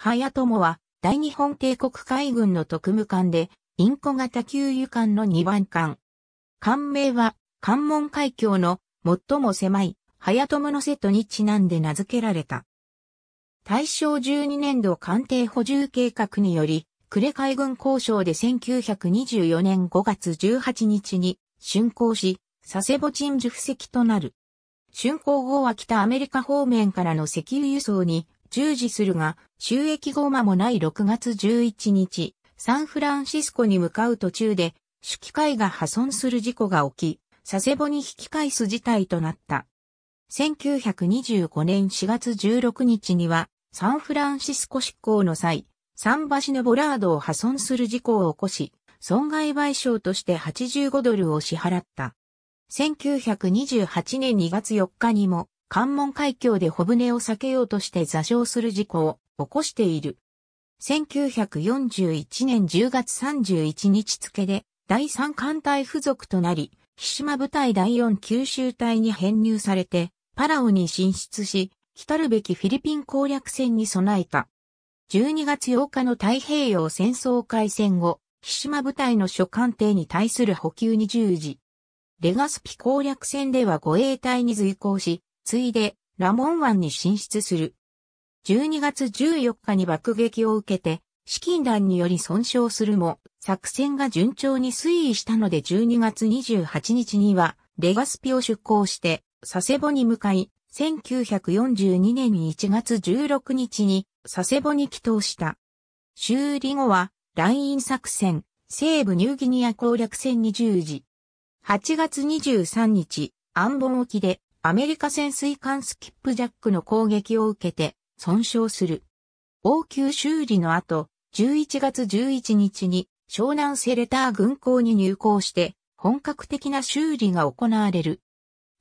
早友は、大日本帝国海軍の特務艦で、インコ型給油艦の2番艦。艦名は、関門海峡の最も狭い、早友の瀬戸にちなんで名付けられた。大正12年度艦艇補充計画により、呉海軍交渉で1924年5月18日に、竣工し、佐世保鎮守布石となる。竣工後は北アメリカ方面からの石油輸送に従事するが、収益後間もない6月11日、サンフランシスコに向かう途中で、主機械が破損する事故が起き、佐世保に引き返す事態となった。1925年4月16日には、サンフランシスコ執行の際、桟橋のボラードを破損する事故を起こし、損害賠償として85ドルを支払った。1928年2月4日にも、関門海峡で小船を避けようとして座礁する事故を起こしている。1941年10月31日付で第三艦隊付属となり、岸島部隊第4九州隊に編入されて、パラオに進出し、来るべきフィリピン攻略戦に備えた。12月8日の太平洋戦争開戦後、岸島部隊の諸艦艇に対する補給に従事。レガスピ攻略戦では護衛隊に随行し、ついでラモン湾に進出する。12月14日に爆撃を受けて、資金弾により損傷するも、作戦が順調に推移したので12月28日には、レガスピを出港して、佐世保に向かい、1942年1月16日に佐世保に帰投した。修理後は、ライン作戦、西部ニューギニア攻略戦に従事。8月23日、安保沖でアメリカ潜水艦スキップジャックの攻撃を受けて損傷する。応急修理の後、11月11日に湘南セレター軍港に入港して本格的な修理が行われる。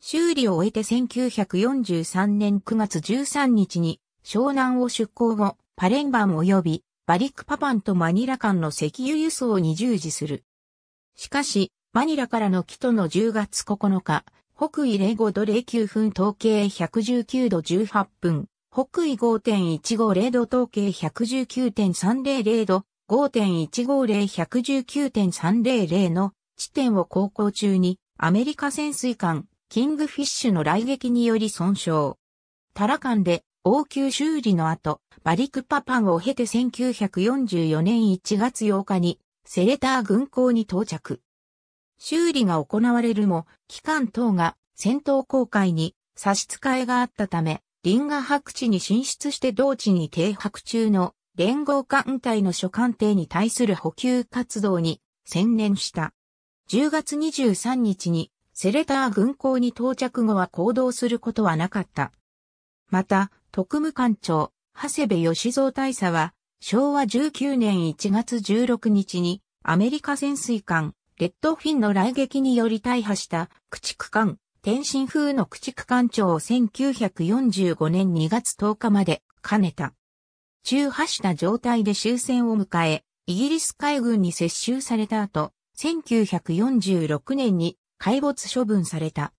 修理を終えて1943年9月13日に湘南を出港後、パレンバン及びバリックパパンとマニラ間の石油輸送に従事する。しかし、マニラからの帰途の10月9日、北緯05度09分統計119度18分、北緯5.150度統計119.300度、5.150119.300の地点を航行中にアメリカ潜水艦キングフィッシュの来撃により損傷。タランで応急修理の後、バリクパパンを経て1944年1月8日にセレター軍港に到着。修理が行われるも、機関等が戦闘航海に差し支えがあったため、リンガ白地に進出して同地に停泊中の連合艦隊の諸艦艇に対する補給活動に専念した。10月23日にセレター軍港に到着後は行動することはなかった。また、特務艦長、長谷部義蔵大佐は、昭和19年1月16日にアメリカ潜水艦レッドフィンの来撃により大破した駆逐艦、天津風の駆逐艦長を1945年2月10日まで兼ねた。中破した状態で終戦を迎え、イギリス海軍に接収された後、1946年に海没処分された。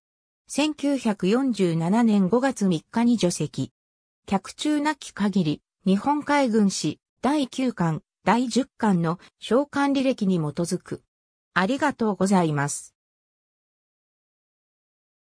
1947年5月3日に除籍。客中なき限り、日本海軍史第9巻、第10巻の召喚履歴に基づく。ありがとうございます。